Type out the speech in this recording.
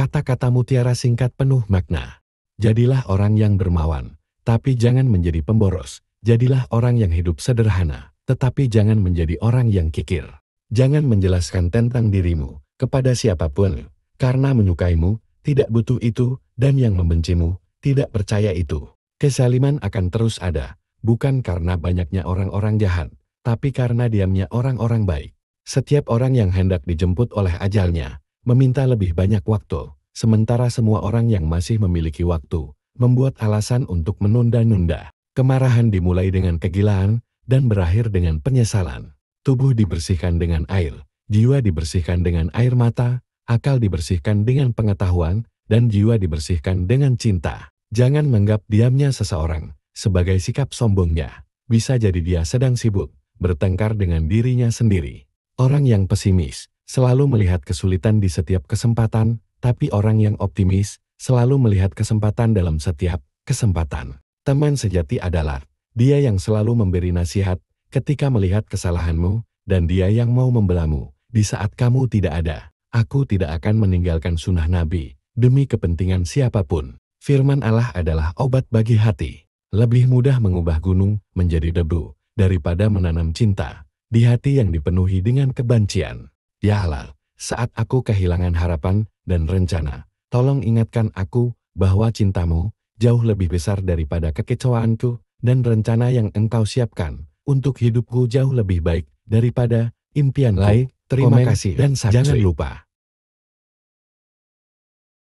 Kata-kata mutiara singkat penuh makna. Jadilah orang yang dermawan, tapi jangan menjadi pemboros. Jadilah orang yang hidup sederhana, tetapi jangan menjadi orang yang kikir. Jangan menjelaskan tentang dirimu kepada siapapun, karena menyukaimu, tidak butuh itu, dan yang membencimu, tidak percaya itu. Kesaliman akan terus ada, bukan karena banyaknya orang-orang jahat, tapi karena diamnya orang-orang baik. Setiap orang yang hendak dijemput oleh ajalnya, meminta lebih banyak waktu, sementara semua orang yang masih memiliki waktu, membuat alasan untuk menunda-nunda. Kemarahan dimulai dengan kegilaan, dan berakhir dengan penyesalan. Tubuh dibersihkan dengan air, jiwa dibersihkan dengan air mata, akal dibersihkan dengan pengetahuan, dan jiwa dibersihkan dengan cinta. Jangan menganggap diamnya seseorang sebagai sikap sombongnya. Bisa jadi dia sedang sibuk, bertengkar dengan dirinya sendiri. Orang yang pesimis selalu melihat kesulitan di setiap kesempatan, tapi orang yang optimis selalu melihat kesempatan dalam setiap kesempatan. Teman sejati adalah dia yang selalu memberi nasihat ketika melihat kesalahanmu, dan dia yang mau membelamu di saat kamu tidak ada. Aku tidak akan meninggalkan sunnah Nabi demi kepentingan siapapun. Firman Allah adalah obat bagi hati. Lebih mudah mengubah gunung menjadi debu daripada menanam cinta di hati yang dipenuhi dengan kebencian. Ya Allah, saat aku kehilangan harapan dan rencana, tolong ingatkan aku bahwa cintamu jauh lebih besar daripada kekecewaanku dan rencana yang engkau siapkan untuk hidupku jauh lebih baik daripada impian lain. Terima kasih dan sampai jangan lupa